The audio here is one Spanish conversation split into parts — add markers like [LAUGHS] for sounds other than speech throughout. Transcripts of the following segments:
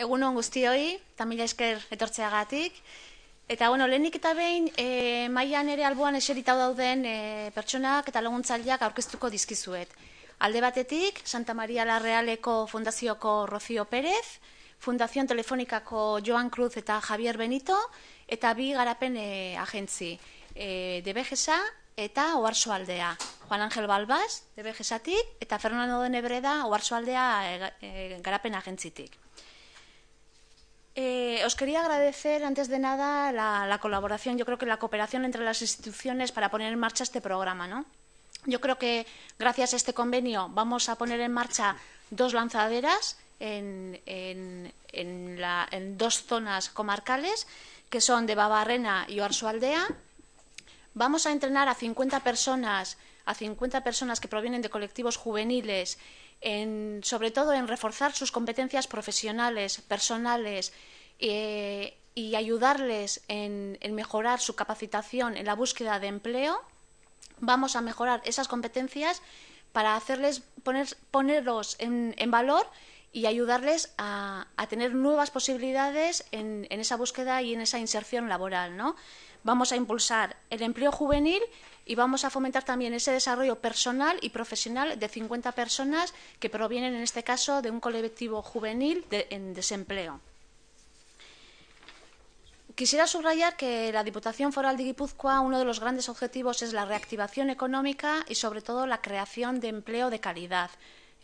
Egun hon guztioi, eta mila esker etortzeagatik. Eta, bueno, lehenik eta behin, e, eh, maian ere alboan eserita dauden eh, pertsonak eta laguntzaileak aurkeztuko dizkizuet. Alde batetik, Santa Maria Larrealeko Fundazioko Rocio Pérez, Fundazion Telefonikako Joan Cruz eta Javier Benito, eta bi garapen e, agentzi, e, DBGSA eta Aldea. Juan Ángel Balbaz, DBGSA-tik, eta Fernando de Nebreda, Oarsoaldea e, e, garapen agentzitik. Eh, os quería agradecer, antes de nada, la, colaboración, yo creo que la cooperación entre las instituciones para poner en marcha este programa. ¿no? Yo creo que gracias a este convenio vamos a poner en marcha dos lanzaderas en, dos zonas comarcales, que son de Babarrena y Oarsoaldea vamos a entrenar a 50 personas, a 50 personas que provienen de colectivos juveniles, sobre todo en reforzar sus competencias profesionales, personales eh, y ayudarles en, mejorar su capacitación en la búsqueda de empleo, vamos a mejorar esas competencias para hacerles ponerlos en, valor y ayudarles a, tener nuevas posibilidades en, en, esa búsqueda y en esa inserción laboral, ¿no? vamos a impulsar el empleo juvenil y vamos a fomentar también ese desarrollo personal y profesional de 50 personas que provienen, en este caso, de un colectivo juvenil en desempleo. Quisiera subrayar que la Diputación Foral de Guipúzcoa, uno de los grandes objetivos es la reactivación económica y, sobre todo, la creación de empleo de calidad.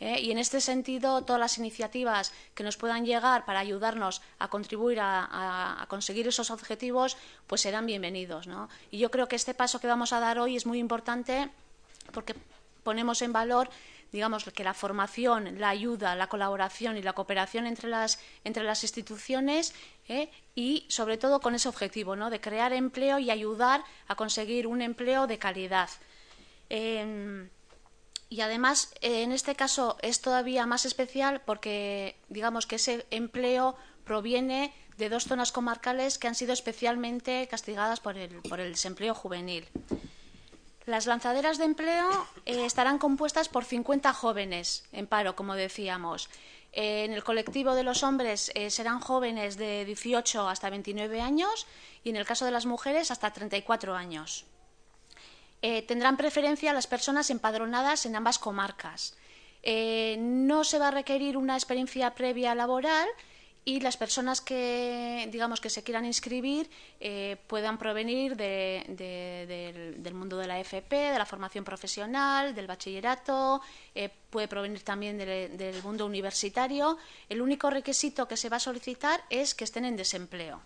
¿eh? y en este sentido, todas las iniciativas que nos puedan llegar para ayudarnos a contribuir a, conseguir esos objetivos, pues serán bienvenidos. ¿no? Y yo creo que este paso que vamos a dar hoy es muy importante porque ponemos en valor digamos que la formación, la ayuda, la colaboración y la cooperación entre las, entre las instituciones ¿eh? y sobre todo con ese objetivo ¿no? de crear empleo y ayudar a conseguir un empleo de calidad. Em, y además, eh, en este caso es todavía más especial porque digamos que ese empleo proviene de dos zonas comarcales que han sido especialmente castigadas por el, desempleo juvenil. Las lanzaderas de empleo eh, estarán compuestas por 50 jóvenes en paro, como decíamos. Eh, en el colectivo de los hombres serán jóvenes de 18 hasta 29 años y en el caso de las mujeres hasta 34 años. Eh, tendrán preferencia las personas empadronadas en ambas comarcas. Eh, no se va a requerir una experiencia previa laboral y las personas que digamos que se quieran inscribir eh, puedan provenir del, mundo de la FP, de la formación profesional, del bachillerato, puede provenir también del mundo universitario. El único requisito que se va a solicitar es que estén en desempleo.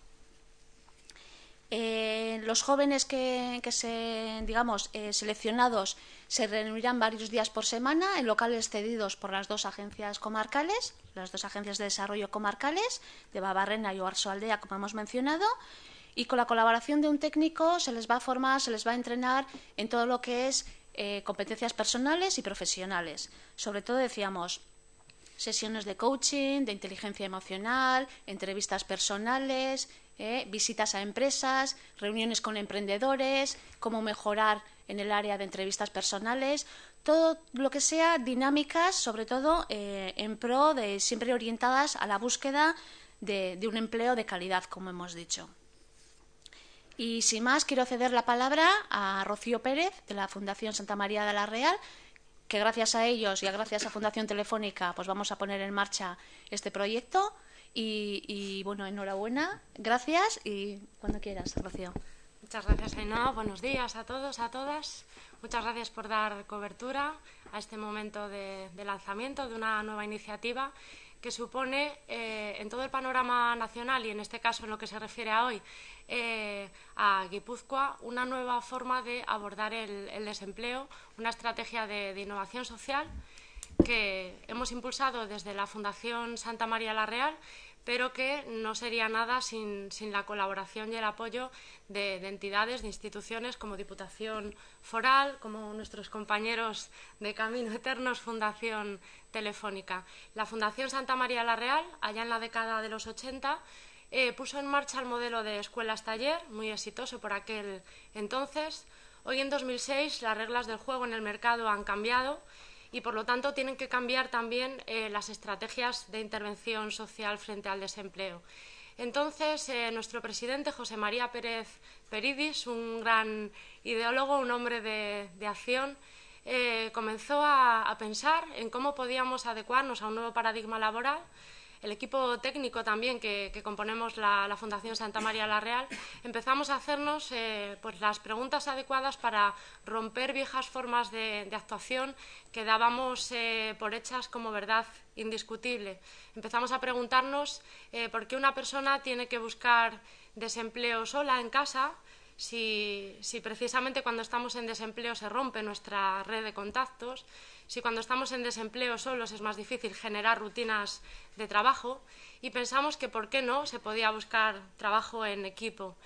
Eh, los jóvenes que, se, digamos, eh, seleccionados se reunirán varios días por semana en locales cedidos por las dos agencias comarcales, las dos agencias de desarrollo comarcales de Babarrena y Aldea, como hemos mencionado, y con la colaboración de un técnico se les va a formar, se les va a entrenar en todo lo que es eh, competencias personales y profesionales. Sobre todo, decíamos, sesiones de coaching, de inteligencia emocional, entrevistas personales, ¿eh? visitas a empresas, reuniones con emprendedores, cómo mejorar en el área de entrevistas personales, todo lo que sea dinámicas, sobre todo eh, en pro de siempre orientadas a la búsqueda de, un empleo de calidad, como hemos dicho. Y sin más, quiero ceder la palabra a Rocío Pérez, de la Fundación Santa María de la Real, que gracias a ellos y a gracias a Fundación Telefónica, pues vamos a poner en marcha este proyecto. Y, bueno, enhorabuena, gracias y cuando quieras, Rocío. Muchas gracias, Aina. Buenos días a todos, a todas. Muchas gracias por dar cobertura a este momento de, lanzamiento de una nueva iniciativa que supone eh, en todo el panorama nacional y en este caso en lo que se refiere a hoy eh, a Guipúzcoa una nueva forma de abordar el, desempleo, una estrategia de innovación social que hemos impulsado desde la Fundación Santa María la Real, pero que no sería nada sin, la colaboración y el apoyo de, entidades, de instituciones como Diputación Foral, como nuestros compañeros de Camino Eternos, Fundación Telefónica. La Fundación Santa María la Real, allá en la década de los 80, eh, puso en marcha el modelo de escuelas-taller, muy exitoso por aquel entonces. Hoy en 2006 las reglas del juego en el mercado han cambiado y por lo tanto tienen que cambiar también eh, las estrategias de intervención social frente al desempleo. Entonces, eh, nuestro presidente José María Pérez Peridis, un gran ideólogo, un hombre de, acción, eh, comenzó a pensar en cómo podíamos adecuarnos a un nuevo paradigma laboral el equipo técnico también que, componemos la, Fundación Santa María la Real, empezamos a hacernos eh, pues, las preguntas adecuadas para romper viejas formas de, actuación que dábamos eh, por hechas como verdad indiscutible. Empezamos a preguntarnos eh, por qué una persona tiene que buscar desempleo sola en casa si, precisamente cuando estamos en desempleo se rompe nuestra red de contactos, si cuando estamos en desempleo solos es más difícil generar rutinas de trabajo y pensamos que por qué no se podía buscar trabajo en equipo.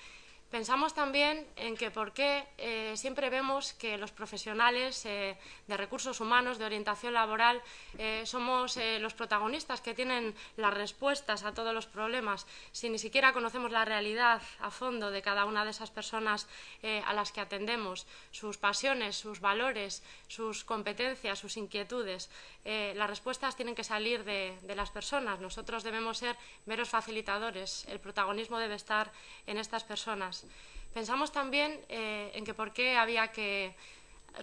Pensamos también en que por qué eh, siempre vemos que los profesionales eh, de recursos humanos, de orientación laboral, eh, somos los protagonistas que tienen las respuestas a todos los problemas, si ni siquiera conocemos la realidad a fondo de cada una de esas personas a las que atendemos, sus pasiones, sus valores, sus competencias, sus inquietudes. las respuestas tienen que salir de, de las personas. Nosotros debemos ser meros facilitadores. El protagonismo debe estar en estas personas. Pensamos también eh, en que por qué había que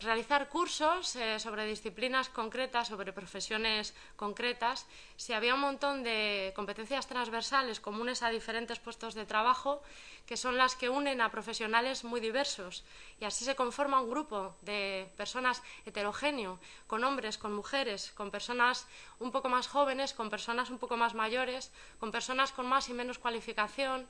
realizar cursos eh, sobre disciplinas concretas, sobre profesiones concretas, si había un montón de competencias transversales comunes a diferentes puestos de trabajo, que son las que unen a profesionales muy diversos. Y así se conforma un grupo de personas heterogéneo, con hombres, con mujeres, con personas un poco más jóvenes, con personas un poco más mayores, con personas con más y menos cualificación,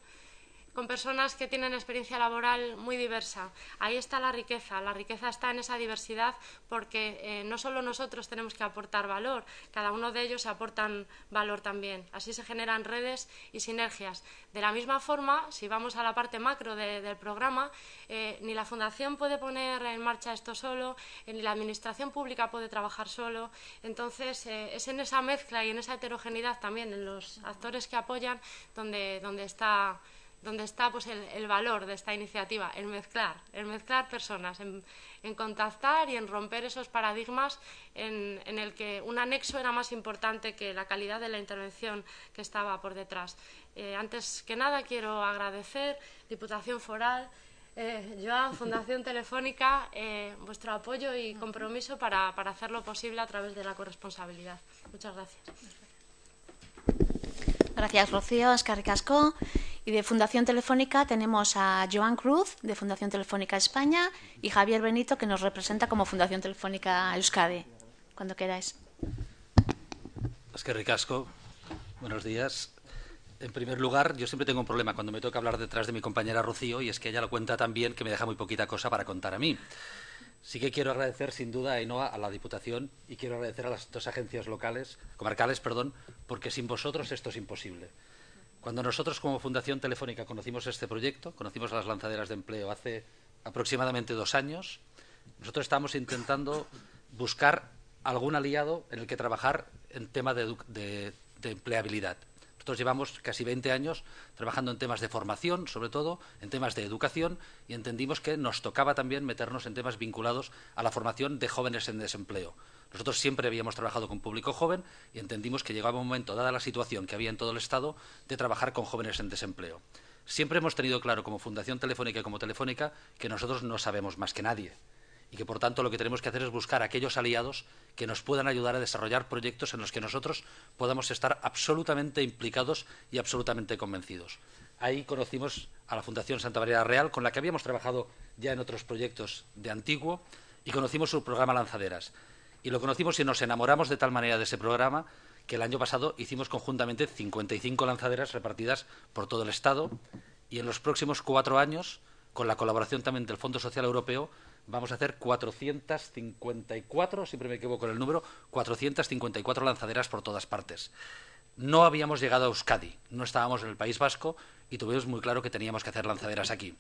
con personas que tienen experiencia laboral muy diversa. Ahí está la riqueza, la riqueza está en esa diversidad porque eh, no solo nosotros tenemos que aportar valor, cada uno de ellos aportan valor también. Así se generan redes y sinergias. De la misma forma, si vamos a la parte macro del programa, eh, ni la Fundación puede poner en marcha esto solo, eh, ni la Administración Pública puede trabajar solo. Entonces, es en esa mezcla y en esa heterogeneidad también, en los actores que apoyan, donde, donde está donde está pues, el, valor de esta iniciativa, en mezclar, el mezclar personas, en, contactar y en romper esos paradigmas en, en, el que un anexo era más importante que la calidad de la intervención que estaba por detrás. Eh, antes que nada quiero agradecer Diputación Foral, eh, Fundación [LAUGHS] Telefónica, eh, vuestro apoyo y compromiso para, para hacerlo posible a través de la corresponsabilidad. Muchas gracias. Gracias, Rocío. Y de Fundación Telefónica tenemos a Joan Cruz, de Fundación Telefónica España, y Javier Benito, que nos representa como Fundación Telefónica Euskadi. Cuando queráis. Es que ricasco. Buenos días. En primer lugar, yo siempre tengo un problema cuando me toca hablar detrás de mi compañera Rocío, y es que ella lo cuenta también que me deja muy poquita cosa para contar a mí. Sí que quiero agradecer sin duda a Enoa, a la Diputación y quiero agradecer a las dos agencias locales, comarcales, perdón, porque sin vosotros esto es imposible. Cuando nosotros como Fundación Telefónica conocimos este proyecto, conocimos a las lanzaderas de empleo hace aproximadamente dos años, nosotros estábamos intentando buscar algún aliado en el que trabajar en tema de, de, empleabilidad. Nosotros llevamos casi 20 años trabajando en temas de formación, sobre todo en temas de educación, y entendimos que nos tocaba también meternos en temas vinculados a la formación de jóvenes en desempleo. Nosotros siempre habíamos trabajado con público joven y entendimos que llegaba un momento, dada la situación que había en todo el Estado, de trabajar con jóvenes en desempleo. Siempre hemos tenido claro, como Fundación Telefónica y como Telefónica, que nosotros no sabemos más que nadie y que por tanto lo que tenemos que hacer es buscar aquellos aliados que nos puedan ayudar a desarrollar proyectos en los que nosotros podamos estar absolutamente implicados y absolutamente convencidos. Ahí conocimos a la Fundación Santa María Real, con la que habíamos trabajado ya en otros proyectos de antiguo, y conocimos su programa Lanzaderas y lo conocimos y nos enamoramos de tal manera de ese programa que el año pasado hicimos conjuntamente 55 lanzaderas repartidas por todo el Estado y en los próximos cuatro años, con la colaboración también del Fondo Social Europeo, vamos a hacer 454, siempre me equivoco en el número, 454 lanzaderas por todas partes. No habíamos llegado a Euskadi, no estábamos en el País Vasco y tuvimos muy claro que teníamos que hacer lanzaderas aquí.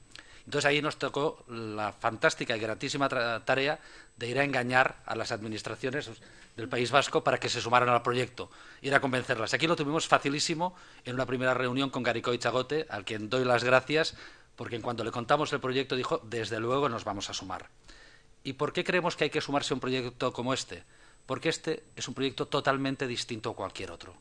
Entonces ahí nos tocó la fantástica y gratísima tarea de ir a engañar a las administraciones del País Vasco para que se sumaran al proyecto, ir a convencerlas. Aquí lo tuvimos facilísimo en una primera reunión con y Chagote, al quien doy las gracias, porque en cuanto le contamos el proyecto dijo, desde luego nos vamos a sumar. ¿Y por qué creemos que hay que sumarse a un proyecto como este? Porque este es un proyecto totalmente distinto a cualquier otro.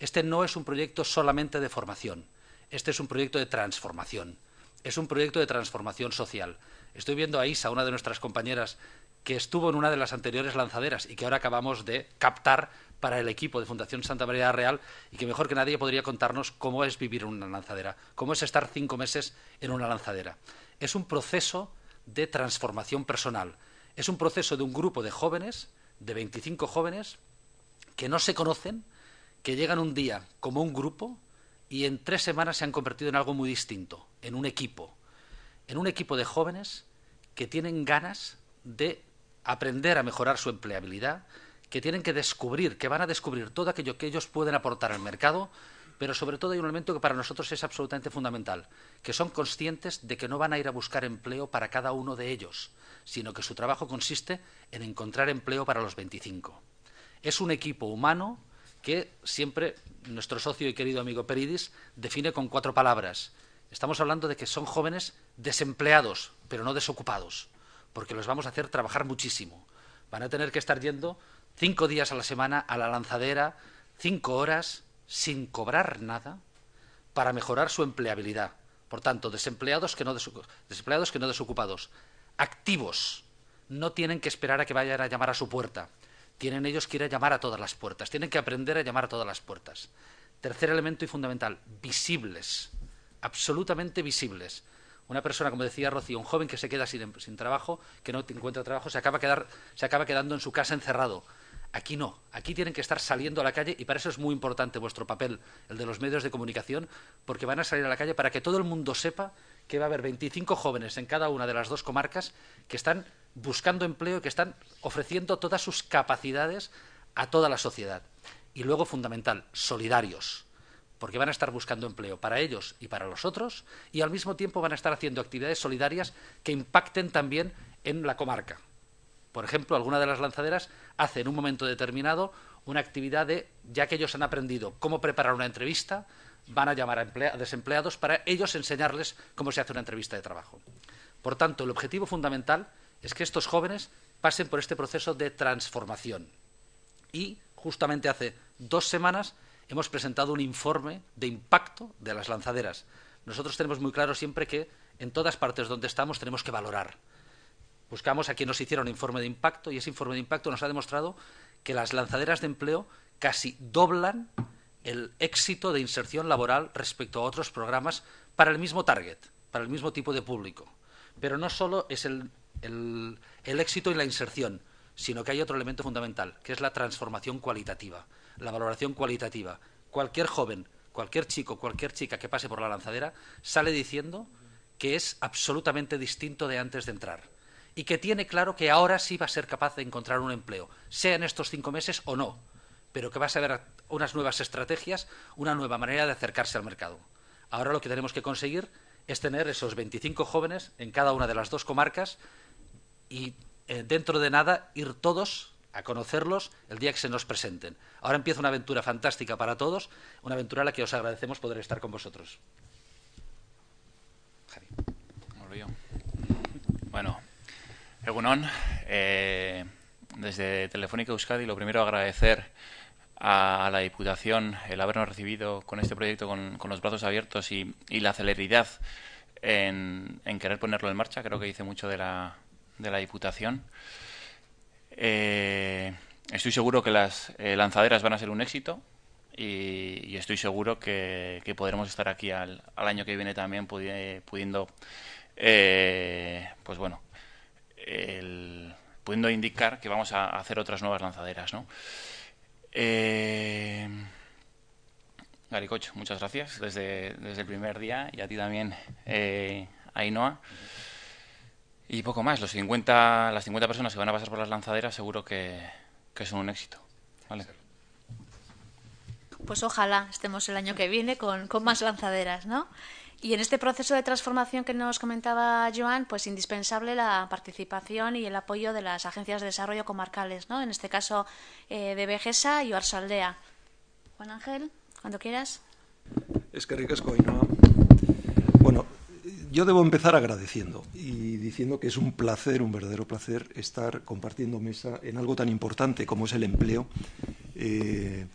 Este no es un proyecto solamente de formación, este es un proyecto de transformación es un proyecto de transformación social. Estoy viendo a Isa, una de nuestras compañeras, que estuvo en una de las anteriores lanzaderas y que ahora acabamos de captar para el equipo de Fundación Santa María Real y que mejor que nadie podría contarnos cómo es vivir en una lanzadera, cómo es estar cinco meses en una lanzadera. Es un proceso de transformación personal. Es un proceso de un grupo de jóvenes, de 25 jóvenes, que no se conocen, que llegan un día como un grupo y en tres semanas se han convertido en algo muy distinto en un equipo, en un equipo de jóvenes que tienen ganas de aprender a mejorar su empleabilidad, que tienen que descubrir, que van a descubrir todo aquello que ellos pueden aportar al mercado, pero sobre todo hay un elemento que para nosotros es absolutamente fundamental, que son conscientes de que no van a ir a buscar empleo para cada uno de ellos, sino que su trabajo consiste en encontrar empleo para los 25. Es un equipo humano que siempre nuestro socio y querido amigo Peridis define con cuatro palabras, Estamos hablando de que son jóvenes desempleados, pero no desocupados, porque los vamos a hacer trabajar muchísimo. Van a tener que estar yendo cinco días a la semana a la lanzadera, cinco horas, sin cobrar nada, para mejorar su empleabilidad. Por tanto, desempleados que no, que no desocupados. Activos. No tienen que esperar a que vayan a llamar a su puerta. Tienen ellos que ir a llamar a todas las puertas. Tienen que aprender a llamar a todas las puertas. Tercer elemento y fundamental, visibles absolutamente visibles. Una persona, como decía Rocío, un joven que se queda sin, trabajo, que no encuentra trabajo, se acaba, quedar, se acaba quedando en su casa encerrado. Aquí no, aquí tienen que estar saliendo a la calle y para eso es muy importante vuestro papel, el de los medios de comunicación, porque van a salir a la calle para que todo el mundo sepa que va a haber 25 jóvenes en cada una de las dos comarcas que están buscando empleo y que están ofreciendo todas sus capacidades a toda la sociedad. Y luego, fundamental, solidarios porque van a estar buscando empleo para ellos y para los otros, y al mismo tiempo van a estar haciendo actividades solidarias que impacten también en la comarca. Por ejemplo, alguna de las lanzaderas hace en un momento determinado una actividad de, ya que ellos han aprendido cómo preparar una entrevista, van a llamar a, desempleados para ellos enseñarles cómo se hace una entrevista de trabajo. Por tanto, el objetivo fundamental es que estos jóvenes pasen por este proceso de transformación. Y justamente hace dos semanas hemos presentado un informe de impacto de las lanzaderas. Nosotros tenemos muy claro siempre que en todas partes donde estamos tenemos que valorar. Buscamos a quien nos hiciera un informe de impacto y ese informe de impacto nos ha demostrado que las lanzaderas de empleo casi doblan el éxito de inserción laboral respecto a otros programas para el mismo target, para el mismo tipo de público. Pero no solo es el, el éxito y la inserción, sino que hay otro elemento fundamental, que es la transformación cualitativa la valoración cualitativa. Cualquier joven, cualquier chico, cualquier chica que pase por la lanzadera sale diciendo que es absolutamente distinto de antes de entrar y que tiene claro que ahora sí va a ser capaz de encontrar un empleo, sea en estos cinco meses o no, pero que va a saber unas nuevas estrategias, una nueva manera de acercarse al mercado. Ahora lo que tenemos que conseguir es tener esos 25 jóvenes en cada una de las dos comarcas y eh, dentro de nada ir todos a conocerlos el día que se nos presenten. Ahora empieza una aventura fantástica para todos, una aventura a la que os agradecemos poder estar con vosotros. Javi. Bueno, Egunon, eh, desde Telefónica Euskadi, lo primero agradecer a la Diputación el habernos recibido con este proyecto con, los brazos abiertos y, la celeridad en, querer ponerlo en marcha. Creo que dice mucho de la, de la Diputación. Eh, estoy seguro que las eh, lanzaderas van a ser un éxito y, estoy seguro que, podremos estar aquí al, año que viene también pudiendo, eh, pues bueno, pudiendo indicar que vamos a hacer otras nuevas lanzaderas, ¿no? Eh, Garicocho, muchas gracias desde, desde, el primer día y a ti también, Ainhoa. Y poco más, los 50, las 50 personas que van a pasar por las lanzaderas seguro que, que son un éxito. ¿Vale? Pues ojalá estemos el año que viene con, con más lanzaderas, ¿no? Y en este proceso de transformación que nos comentaba Joan, pues indispensable la participación y el apoyo de las agencias de desarrollo comarcales, ¿no? En este caso eh, de Vejeza y Oarsaldea. Juan Ángel, cuando quieras. Es que ricasco, ¿no? yo debo empezar agradeciendo y diciendo que es un placer, un verdadero placer, estar compartiendo mesa en algo tan importante como es el empleo eh,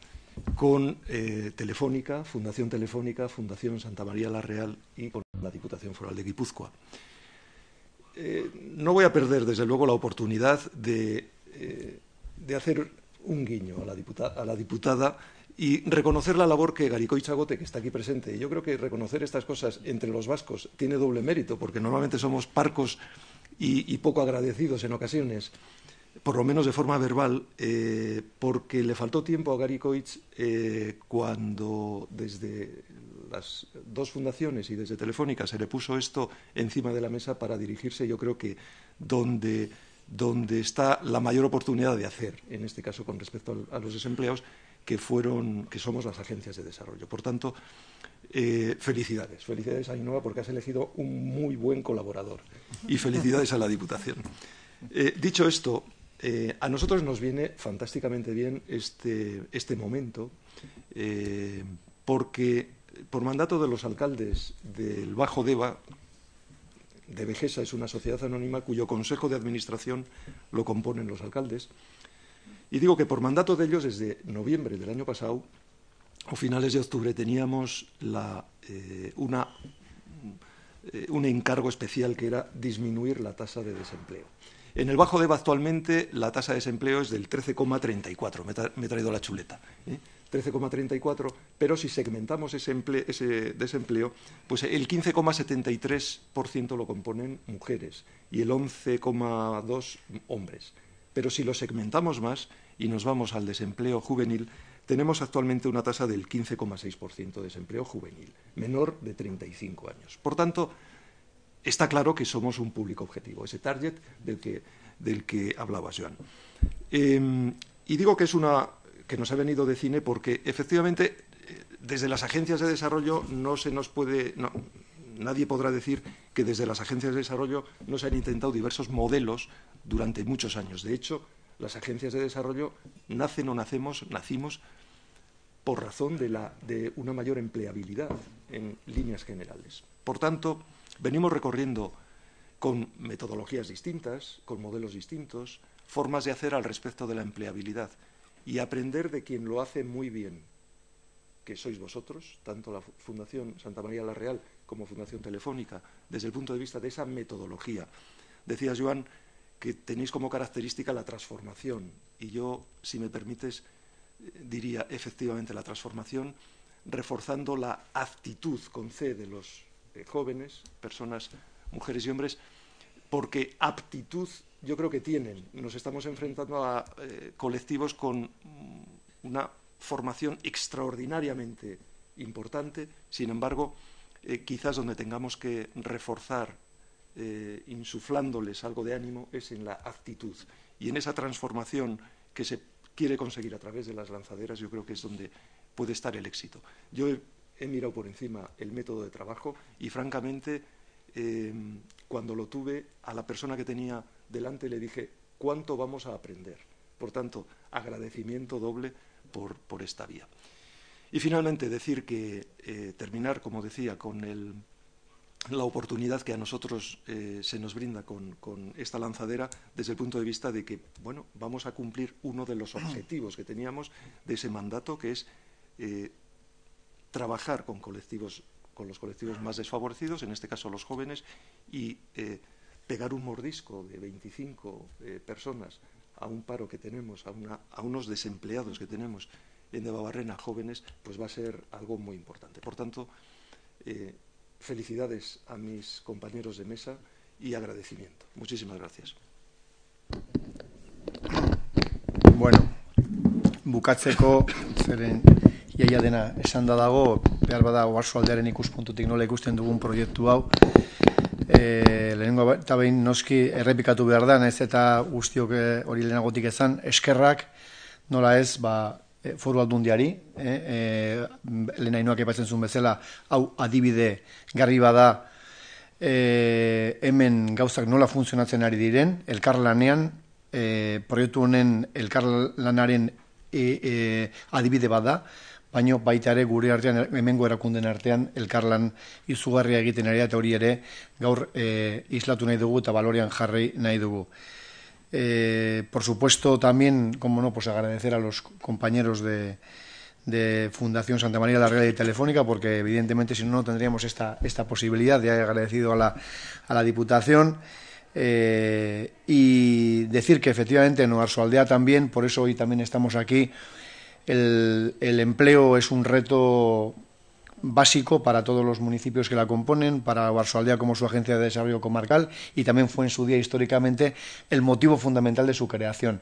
con eh, Telefónica, Fundación Telefónica, Fundación Santa María la Real y con la Diputación Foral de Guipúzcoa. Eh, no voy a perder, desde luego, la oportunidad de, hacer un guiño a la diputada y reconocer la labor que Garicoich agote, que está aquí presente, y yo creo que reconocer estas cosas entre los vascos tiene doble mérito, porque normalmente somos parcos y, poco agradecidos en ocasiones, por lo menos de forma verbal, eh, porque le faltó tiempo a Garicoich eh, cuando desde las dos fundaciones y desde Telefónica se le puso esto encima de la mesa para dirigirse, yo creo que donde donde está la mayor oportunidad de hacer, en este caso con respecto a los desempleados, que fueron, que somos las agencias de desarrollo. Por tanto, eh, felicidades, felicidades a Innova porque has elegido un muy buen colaborador y felicidades a la Diputación. Eh, dicho esto, eh, a nosotros nos viene fantásticamente bien este, este momento porque por mandato de los alcaldes del Bajo Deva, de Vejesa es una sociedad anónima cuyo consejo de administración lo componen los alcaldes, y digo que por mandato de ellos, desde noviembre del año pasado, o finales de octubre, teníamos la, eh, una, eh, un encargo especial que era disminuir la tasa de desempleo. En el Bajo Deba actualmente la tasa de desempleo es del 13,34, me, he traído la chuleta, 13,34, ¿eh? pero si segmentamos ese, desempleo, pues el 15,73% lo componen mujeres y el 11,2% hombres. Pero si lo segmentamos más y nos vamos al desempleo juvenil, tenemos actualmente una tasa del 15,6% de desempleo juvenil, menor de 35 años. Por tanto, está claro que somos un público objetivo, ese target del que, del que hablaba Joan. Em, y digo que es una que nos ha venido de cine porque efectivamente eh, desde las agencias de desarrollo no se nos puede nadie podrá decir que desde las agencias de desarrollo no se han intentado diversos modelos durante muchos años. De hecho, las agencias de desarrollo nacen o nacemos, nacimos por razón de, la, de una mayor empleabilidad en líneas generales. Por tanto, venimos recorriendo con metodologías distintas, con modelos distintos, formas de hacer al respecto de la empleabilidad y aprender de quien lo hace muy bien, que sois vosotros, tanto la Fundación Santa María la Real como Fundación Telefónica, desde el punto de vista de esa metodología. Decías, Joan, que tenéis como característica la transformación, y yo, si me permites, diría efectivamente la transformación, reforzando la aptitud con C de los eh, jóvenes, personas, mujeres y hombres, porque aptitud yo creo que tienen. Nos estamos enfrentando a eh, colectivos con una formación extraordinariamente importante, sin embargo, eh, quizás donde tengamos que reforzar, eh, insuflándoles algo de ánimo, es en la actitud. Y en esa transformación que se quiere conseguir a través de las lanzaderas, yo creo que es donde puede estar el éxito. Yo he, mirado por encima el método de trabajo y, francamente, em, cuando lo tuve, a la persona que tenía delante le dije, ¿cuánto vamos a aprender? Por tanto, agradecimiento doble por esta vía. Y finalmente decir que eh, terminar, como decía, con la oportunidad que a nosotros eh, se nos brinda con, esta lanzadera desde el punto de vista de que, bueno, vamos a cumplir uno de los objetivos que teníamos de ese mandato, que es eh, trabajar con colectivos con los colectivos más desfavorecidos, en este caso los jóvenes, y pegar un mordisco de 25 personas a un paro que tenemos, a unos desempleados que tenemos en babarrena, a jóvenes, pues va a ser algo muy importante. Por tanto, eh, felicidades a mis compañeros de mesa y agradecimiento. Muchísimas gracias. Bueno, bukatzeko zeren iaia dena esan dago, behar bada oarzo aldearen ikuspuntutik nola ikusten dugun proiektu hau, e, lehenengo ba- eta behin noski errepikatu behar da, ez eta guztiok eh, hori lehenagotik ezan, eskerrak nola ez, ba, Eh, foru aldundiari, eh, e, lehen hainoak epatzen zuen bezala, hau adibide garri bada eh, hemen gauzak nola funtzionatzen ari diren, elkarlanean, eh, proiektu honen elkarlanaren e, e adibide bada, baino baita ere gure artean, hemengo erakunden artean, elkarlan izugarria egiten ari eta hori ere gaur eh, islatu nahi dugu eta balorean jarri nahi dugu. Eh, por supuesto, también, como no, pues agradecer a los compañeros de, Fundación Santa María de la Real y Telefónica, porque evidentemente si no, no tendríamos esta, esta posibilidad. de he agradecido a la, a la Diputación. Eh, y decir que efectivamente en aldea también, por eso hoy también estamos aquí, el, el empleo es un reto básico para todos los municipios que la componen, para Barsoaldea como su agencia de desarrollo comarcal y también fue en su día históricamente el motivo fundamental de su creación.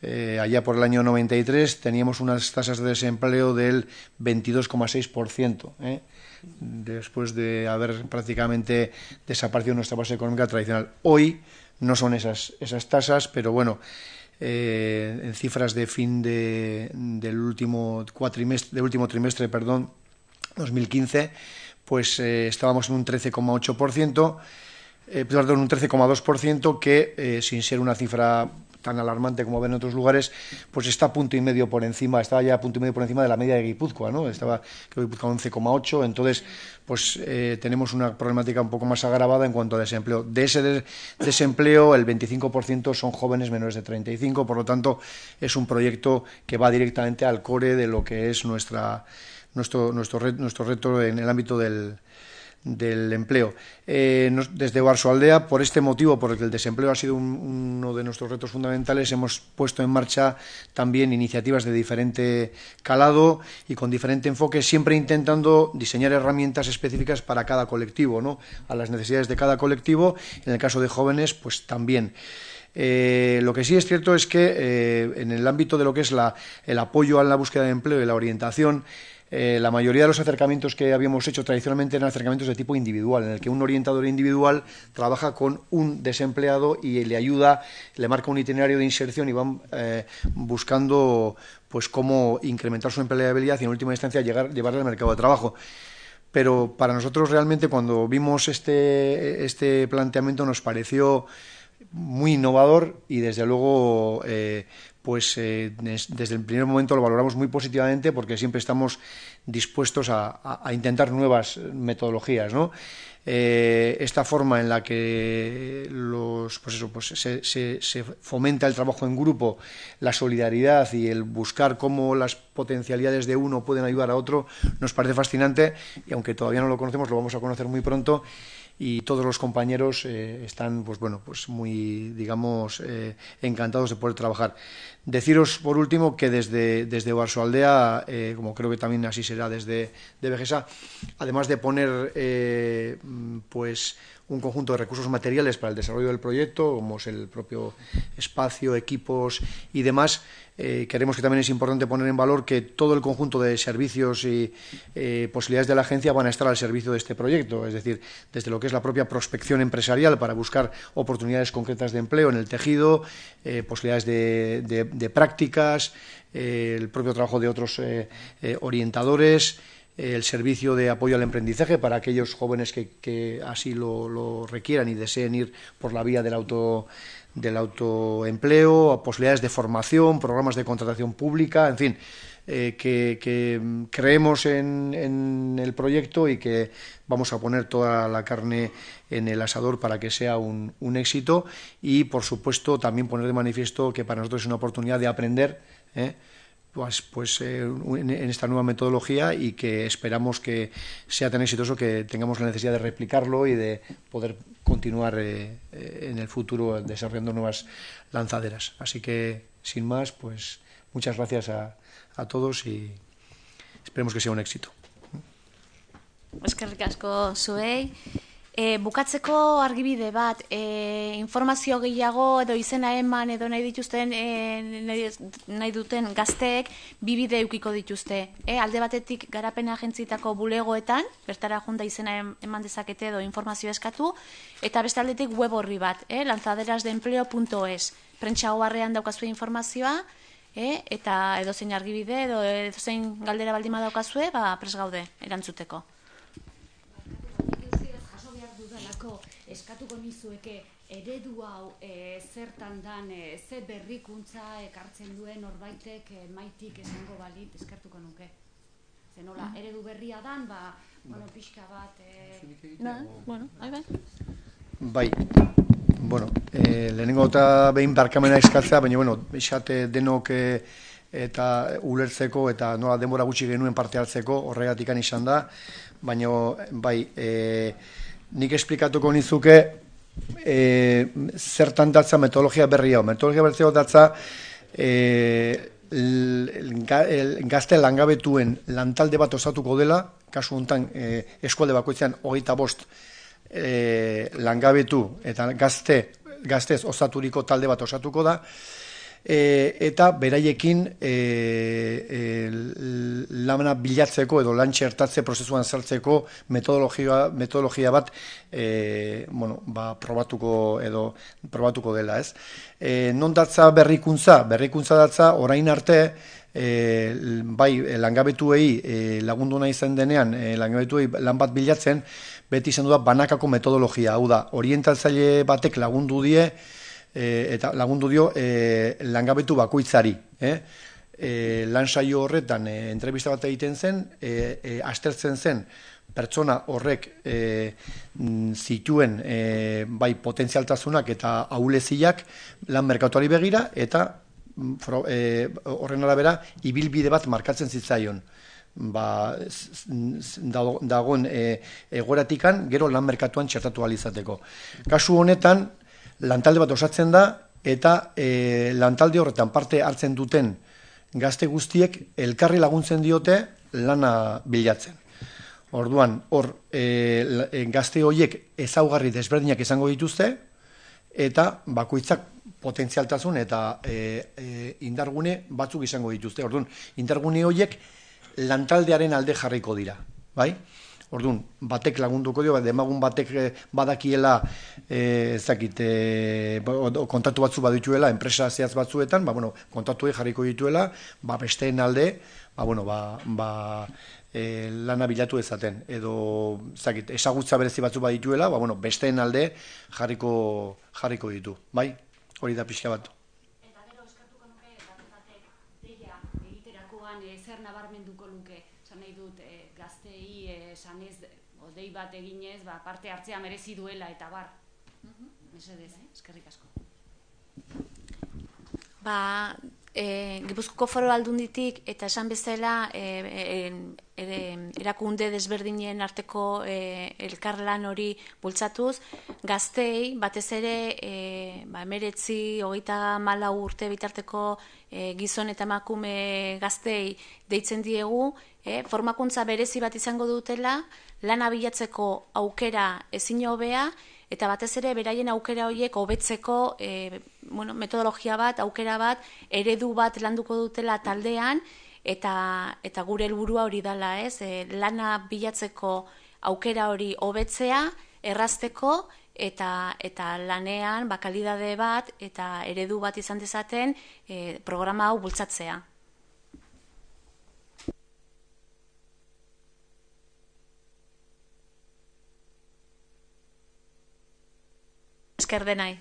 Eh, allá por el año 93 teníamos unas tasas de desempleo del 22,6%, ¿eh? después de haber prácticamente desaparecido nuestra base económica tradicional. Hoy no son esas, esas tasas, pero bueno, eh, en cifras de fin de, del último cuatrimestre, del último trimestre, perdón, 2015, pues eh, estábamos en un 13,8%, eh, perdón, un 13,2%, que eh, sin ser una cifra tan alarmante como ven en otros lugares, pues está a punto y medio por encima, estaba ya a punto y medio por encima de la media de Guipúzcoa, ¿no? Estaba, Guipúzcoa 11,8, entonces, pues eh, tenemos una problemática un poco más agravada en cuanto a desempleo. De ese desempleo, el 25% son jóvenes menores de 35, por lo tanto, es un proyecto que va directamente al core de lo que es nuestra nuestro, reto en el ámbito del, empleo. Eh, nos, desde Barsoaldea, por este motivo, porque el desempleo ha sido uno de nuestros retos fundamentales, hemos puesto en marcha también iniciativas de diferente calado y con diferente enfoque, siempre intentando diseñar herramientas específicas para cada colectivo, ¿no? a las necesidades de cada colectivo. En el caso de jóvenes, pues también. Eh, lo que sí es cierto es que eh, en el ámbito de lo que es la, el apoyo a la búsqueda de empleo y la orientación, eh, la mayoría de los acercamientos que habíamos hecho tradicionalmente eran acercamientos de tipo individual, en el que un orientador individual trabaja con un desempleado y le ayuda, le marca un itinerario de inserción y van eh, buscando pues cómo incrementar su empleabilidad y en última instancia llegar, llevarle al mercado de trabajo pero para nosotros realmente cuando vimos este, este planteamiento nos pareció muy innovador y desde luego eh, pues eh, desde el primer momento lo valoramos muy positivamente porque siempre estamos dispuestos a, intentar nuevas metodologías, ¿no? Eh, esta forma en la que pues pues se, fomenta el trabajo en grupo, la solidaridad y el buscar cómo las potencialidades de uno pueden ayudar a otro nos parece fascinante y aunque todavía no lo conocemos, lo vamos a conocer muy pronto y todos los compañeros eh, están, pues bueno, pues muy, digamos, eh, encantados de poder trabajar. Deciros, por último, que desde, desde Aldea, eh, como creo que también así será desde de además de poner, pues, un conjunto de recursos materiales para el desarrollo del proyecto, como es el propio espacio, equipos y demás, queremos eh, que también es importante poner en valor que todo el conjunto de servicios y eh, posibilidades de la agencia van a estar al servicio de este proyecto, es decir, desde lo que es la propia prospección empresarial para buscar oportunidades concretas de empleo en el tejido, eh, posibilidades de, prácticas, el propio trabajo de otros orientadores el servicio de apoyo al emprendizaje para aquellos jóvenes que, así lo, requieran y deseen ir por la vía del auto del autoempleo, posibilidades de formación, programas de contratación pública, en fin, eh, que, mm, creemos en, el proyecto y que vamos a poner toda la carne en el asador para que sea un, éxito y, por supuesto, también poner de manifiesto que para nosotros es una oportunidad de aprender. ¿eh? pues, eh, en, esta nueva metodología y que esperamos que sea tan exitoso que tengamos la necesidad de replicarlo y de poder continuar eh, eh, en el futuro desarrollando nuevas lanzaderas. Así que, sin más, pues muchas gracias a, todos y esperemos que sea un éxito. Oscar pues Ricasco, suey E, bukatzeko argibide bat, e, informazio gehiago edo izena eman edo nahi dituzten e, nahi, duten gazteek bibide eukiko dituzte. E, alde batetik garapena agentzitako bulegoetan, bertara junta izena eman dezakete edo informazio eskatu, eta beste aldetik web horri bat, e, lanzaderasdeempleo.es. Prentsa hoarrean daukazue informazioa, e, eta edozein argibide edo edozein galdera baldima daukazue, ba, presgaude erantzuteko. eskatuko nizueke eredu hau eh, zertan dan eh, ze berrikuntza ekartzen duen norbaitek eh, maitik esango balit eskertuko nuke. Ze mm. eredu berria dan ba bai. bueno pixka bat bai, bueno, bai. Bai. bai. Bueno, e, lehenengo eta behin barkamena eskatzea, baina bueno, esate denok eta ulertzeko eta nola denbora gutxi genuen parte hartzeko horregatikan izan da, baina bai, e, nik esplikatuko nizuke e, zertan datza metodologia berri hau. Metodologia berri hau datza e, gazte langabetuen lantalde bat osatuko dela, kasu honetan e, eskualde bakoitzean hogeita bost e, langabetu eta gazte, gaztez osaturiko talde bat osatuko da, e, eta beraiekin e, e, bilatzeko edo lantxertatze prozesuan zartzeko metodologia, metodologia bat e, bueno, ba, probatuko edo probatuko dela ez. E, non datza berrikuntza? Berrikuntza datza orain arte e, bai langabetuei e, lagundu nahi zen denean e, langabetuei lan bat bilatzen beti zendu da banakako metodologia. Hau da, orientatzaile batek lagundu die, e, eta lagundu dio e, langabetu bakoitzari. E, e, lan saio horretan e, entrebista bat egiten zen, e, astertzen zen, pertsona horrek e, zituen e, bai, potentzialtasunak eta aulesiak lan merkatuari begira eta mm, fro, horren arabera ibilbide bat markatzen zitzaion. Ba, dagoen e, egoratikan gero lan merkatuan txertatu alizateko. Kasu honetan, lantalde bat osatzen da, eta e, lantalde horretan parte hartzen duten gazte guztiek elkarri laguntzen diote lana bilatzen. Orduan, hor, e, e, gazte horiek ezaugarri desberdinak izango dituzte, eta bakoitzak potentzialtasun eta e, e, indargune batzuk izango dituzte. Orduan, indargune horiek lantaldearen alde jarriko dira. Bai? Orduan, batek lagunduko dio, demagun batek eh, badakiela e, eh, ezakit, e, eh, ba, kontatu batzu badituela, enpresa zehaz batzuetan, ba, bueno, kontatu jarriko dituela, ba, besteen alde, ba, bueno, ba, ba, lana bilatu ezaten, edo ezakit, esagutza berezi batzu badituela, ba, bueno, besteen alde jarriko, jarriko ditu, bai? Hori da pixka bat. bat eginez, ba, parte hartzea merezi duela eta bar. Mesedez, eskerrik asko. Ba, e, eh, Gipuzkoko foro aldunditik eta esan bezala e, e, erakunde desberdinen arteko e, elkarlan hori bultzatuz, gaztei batez ere e, ba, emeretzi, hogeita mala urte bitarteko e, gizon eta makume gaztei deitzen diegu, e, formakuntza berezi bat izango dutela, lana bilatzeko aukera ezin hobea, eta batez ere beraien aukera horiek hobetzeko e, bueno, metodologia bat, aukera bat, eredu bat landuko dutela taldean, eta, eta gure helburua hori dala, ez? E, lana bilatzeko aukera hori hobetzea, errazteko, eta, eta lanean, bakalidade bat, eta eredu bat izan dezaten e, programa hau bultzatzea. Euskar denai,